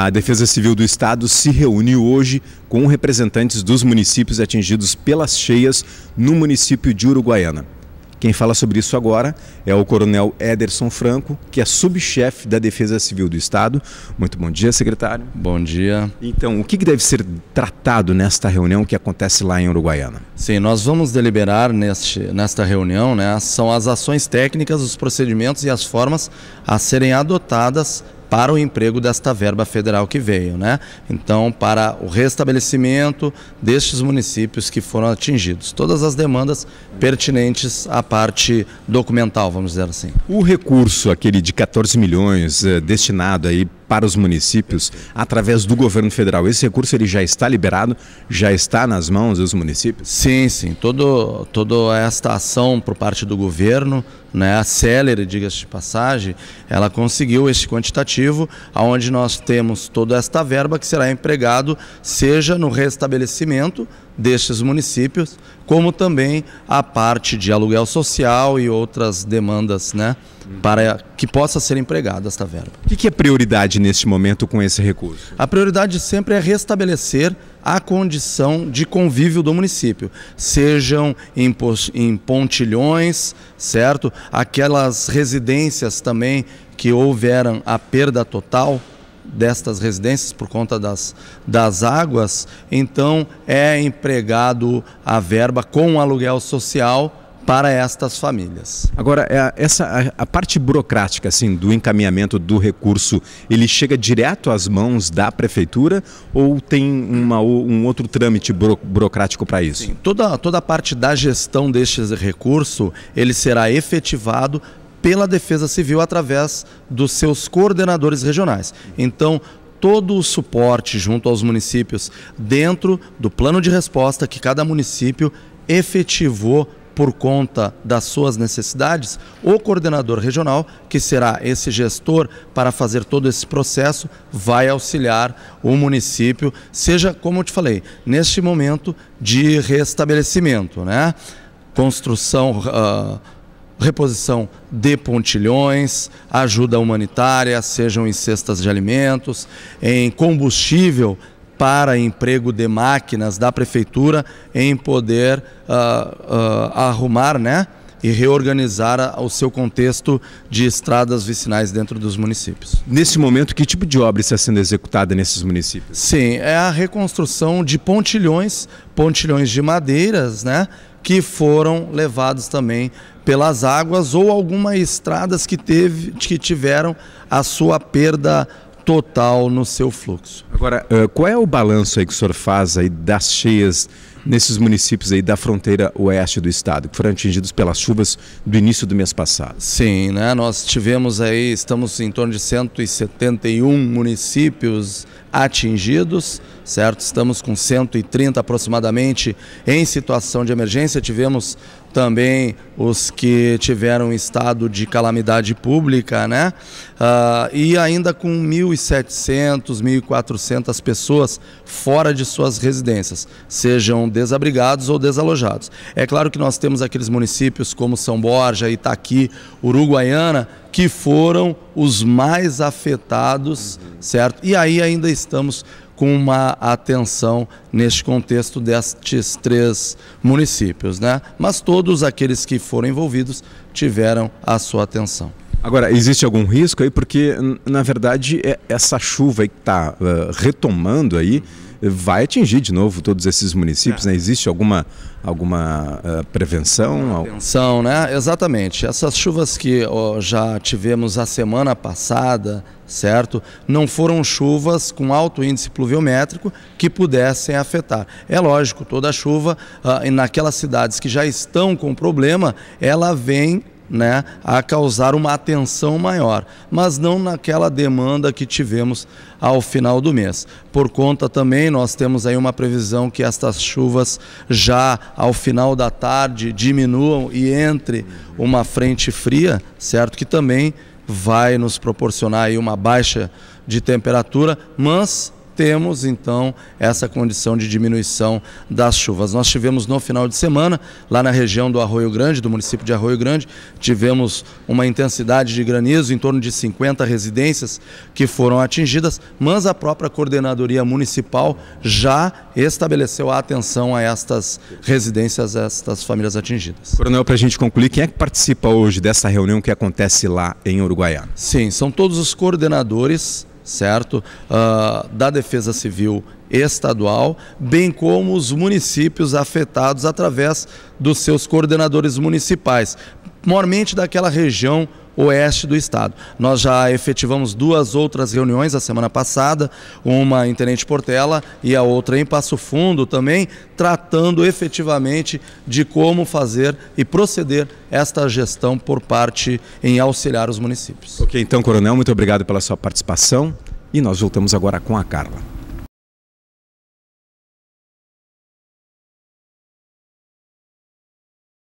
A Defesa Civil do Estado se reúne hoje com representantes dos municípios atingidos pelas cheias no município de Uruguaiana. Quem fala sobre isso agora é o Coronel Ederson Franco, que é subchefe da Defesa Civil do Estado. Muito bom dia, secretário. Bom dia. Então, o que deve ser tratado nesta reunião que acontece lá em Uruguaiana? Sim, nós vamos deliberar neste, nesta reunião, né, são as ações técnicas, os procedimentos e as formas a serem adotadas para o emprego desta verba federal que veio, né? Então, para o restabelecimento destes municípios que foram atingidos. Todas as demandas pertinentes à parte documental, vamos dizer assim. O recurso, aquele de 14 milhões, eh, destinado aí para os municípios através do governo federal. Esse recurso ele já está liberado, já está nas mãos dos municípios? Sim, sim. Todo, toda esta ação por parte do governo, né, a Celere, diga-se de passagem, ela conseguiu este quantitativo, aonde nós temos toda esta verba que será empregado, seja no restabelecimento destes municípios, como também a parte de aluguel social e outras demandas, né? para que possa ser empregada esta verba. O que, é prioridade neste momento com esse recurso? A prioridade sempre é restabelecer a condição de convívio do município, sejam em, em pontilhões, certo? Aquelas residências também que houveram a perda total, destas residências por conta das, das águas, então é empregado a verba com aluguel social para estas famílias. Agora, é, essa a, parte burocrática assim do encaminhamento do recurso, ele chega direto às mãos da prefeitura ou tem uma, um outro trâmite buro, burocrático para isso? Sim, toda toda a parte da gestão deste recurso, ele será efetivado pela Defesa Civil através dos seus coordenadores regionais. Então, todo o suporte junto aos municípios dentro do plano de resposta que cada município efetivou por conta das suas necessidades, o coordenador regional, que será esse gestor para fazer todo esse processo, vai auxiliar o município, seja, como eu te falei, neste momento de restabelecimento, né? Construção. Uh, reposição de pontilhões, ajuda humanitária, sejam em cestas de alimentos, em combustível, para emprego de máquinas da prefeitura em poder uh, uh, arrumar, né? e reorganizar o seu contexto de estradas vicinais dentro dos municípios. Nesse momento, que tipo de obra está sendo executada nesses municípios? Sim, é a reconstrução de pontilhões, pontilhões de madeiras, né? Que foram levados também pelas águas ou algumas estradas que, teve, que tiveram a sua perda total no seu fluxo. Agora, eh, qual é o balanço aí que o senhor faz aí das cheias nesses municípios aí da fronteira oeste do estado, que foram atingidos pelas chuvas do início do mês passado. Sim, né? Nós tivemos aí, estamos em torno de 171 municípios atingidos, certo? Estamos com 130 aproximadamente em situação de emergência. Tivemos também os que tiveram estado de calamidade pública, né? Uh, e ainda com 1.700, 1.400 pessoas fora de suas residências, sejam desabrigados ou desalojados. É claro que nós temos aqueles municípios como São Borja, Itaqui, Uruguaiana, que foram os mais afetados, certo? E aí ainda estamos com uma atenção neste contexto destes três municípios, né? Mas todos aqueles que foram envolvidos tiveram a sua atenção. Agora, existe algum risco aí? Porque, na verdade, é essa chuva que está uh, eh, retomando aí, vai atingir de novo todos esses municípios, é. né? Existe alguma, alguma uh, prevenção? Prevenção, né? Exatamente. Essas chuvas que já tivemos a semana passada, certo? Não foram chuvas com alto índice pluviométrico que pudessem afetar. É lógico, toda chuva, uh, naquelas cidades que já estão com problema, ela vem né, a causar uma atenção maior, mas não naquela demanda que tivemos ao final do mês. Por conta também, nós temos aí uma previsão que estas chuvas já ao final da tarde diminuam e entre uma frente fria, certo? Que também vai nos proporcionar aí uma baixa de temperatura, mas temos então essa condição de diminuição das chuvas. Nós tivemos no final de semana, lá na região do Arroio Grande, do município de Arroio Grande, tivemos uma intensidade de granizo em torno de 50 residências que foram atingidas, mas a própria coordenadoria municipal já estabeleceu a atenção a estas residências, a estas famílias atingidas. Coronel, para a gente concluir, quem é que participa hoje dessa reunião que acontece lá em Uruguaiana? Sim, são todos os coordenadores certo? Uh, da Defesa Civil Estadual, bem como os municípios afetados através dos seus coordenadores municipais, mormente daquela região oeste do estado. Nós já efetivamos duas outras reuniões a semana passada, uma em Tenente Portela e a outra em Passo Fundo também, tratando efetivamente de como fazer e proceder esta gestão por parte em auxiliar os municípios. Ok, então, Coronel, muito obrigado pela sua participação e nós voltamos agora com a Carla.